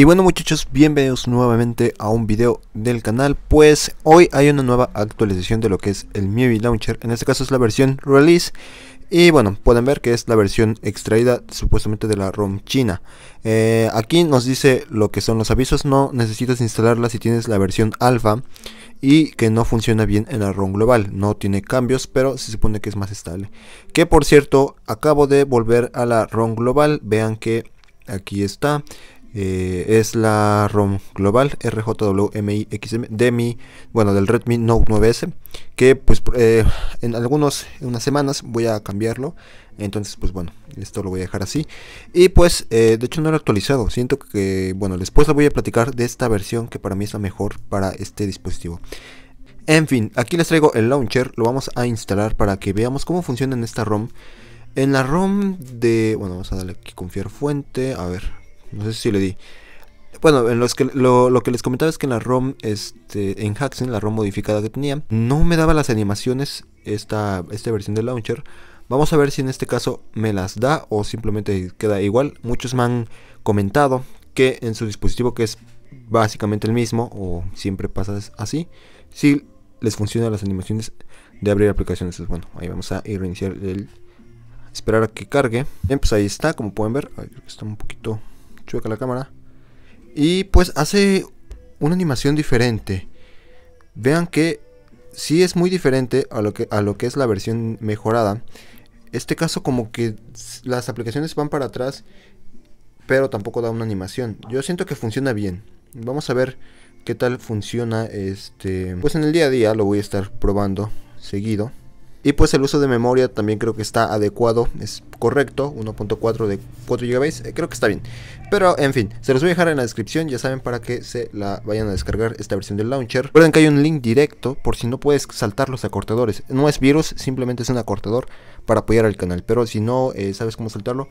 Y bueno muchachos, bienvenidos nuevamente a un video del canal Pues hoy hay una nueva actualización de lo que es el MIUI Launcher En este caso es la versión Release Y bueno, pueden ver que es la versión extraída supuestamente de la ROM china eh, Aquí nos dice lo que son los avisos No necesitas instalarla si tienes la versión alfa y que no funciona bien en la ROM global, no tiene cambios, pero se supone que es más estable. Que por cierto, acabo de volver a la ROM global, vean que aquí está. Eh, es la ROM global RJWMIXM de mi, bueno, del Redmi Note 9S, que pues eh, en algunos, unas semanas voy a cambiarlo. Entonces, pues bueno, esto lo voy a dejar así. Y pues, eh, de hecho no lo he actualizado. Siento que, bueno, después lo voy a platicar de esta versión que para mí es la mejor para este dispositivo. En fin, aquí les traigo el launcher, lo vamos a instalar para que veamos cómo funciona en esta ROM. En la ROM de, bueno, vamos a darle aquí confiar fuente, a ver, no sé si le di. Bueno, en los que, lo, que les comentaba es que en la ROM, este, en Haxen, la ROM modificada que tenía, no me daba las animaciones esta, esta versión del launcher. Vamos a ver si en este caso me las da o simplemente queda igual. Muchos me han comentado que en su dispositivo, que es básicamente el mismo, o siempre pasa así, si les funcionan las animaciones de abrir aplicaciones. Bueno, ahí vamos a ir a reiniciar el... Esperar a que cargue. Bien, pues ahí está, como pueden ver. Está un poquito chueca la cámara. Y pues hace una animación diferente. Vean que sí es muy diferente a lo que, a lo que es la versión mejorada. Este caso como que las aplicaciones van para atrás, pero tampoco da una animación. Yo siento que funciona bien. Vamos a ver qué tal funciona este... Pues en el día a día lo voy a estar probando seguido. Y pues el uso de memoria también creo que está adecuado, es correcto, 1.4 de 4 GB, eh, creo que está bien. Pero en fin, se los voy a dejar en la descripción, ya saben para que se la vayan a descargar esta versión del launcher. Recuerden que hay un link directo por si no puedes saltar los acortadores. No es virus, simplemente es un acortador para apoyar al canal. Pero si no eh, sabes cómo saltarlo,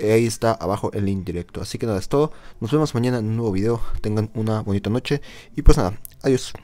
eh, ahí está abajo el link directo. Así que nada, es todo. Nos vemos mañana en un nuevo video. Tengan una bonita noche. Y pues nada, adiós.